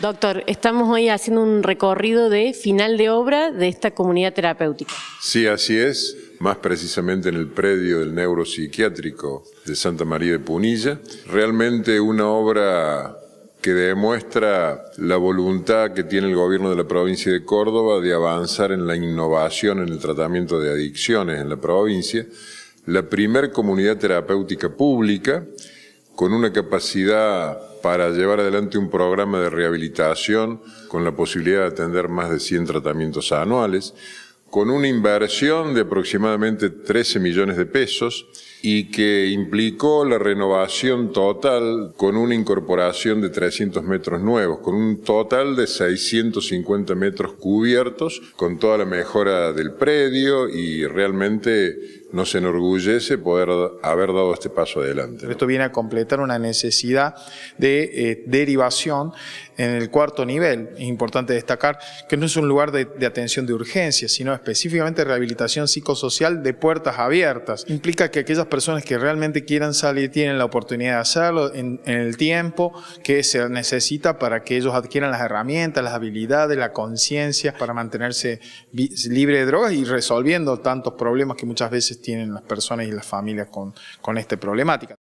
Doctor, estamos hoy haciendo un recorrido de final de obra de esta comunidad terapéutica. Sí, así es, más precisamente en el predio del neuropsiquiátrico de Santa María de Punilla. Realmente una obra que demuestra la voluntad que tiene el gobierno de la provincia de Córdoba de avanzar en la innovación en el tratamiento de adicciones en la provincia. La primer comunidad terapéutica pública con una capacidad para llevar adelante un programa de rehabilitación con la posibilidad de atender más de 100 tratamientos anuales, con una inversión de aproximadamente 13 millones de pesos y que implicó la renovación total con una incorporación de 300 metros nuevos, con un total de 650 metros cubiertos, con toda la mejora del predio y realmente se enorgullece poder haber dado este paso adelante. Esto viene a completar una necesidad de eh, derivación en el cuarto nivel. Es importante destacar que no es un lugar de, atención de urgencia, sino específicamente rehabilitación psicosocial de puertas abiertas. Implica que aquellas personas que realmente quieran salir tienen la oportunidad de hacerlo en el tiempo que se necesita para que ellos adquieran las herramientas, las habilidades, la conciencia para mantenerse libre de drogas y resolviendo tantos problemas que muchas veces tienen las personas y las familias con, con esta problemática.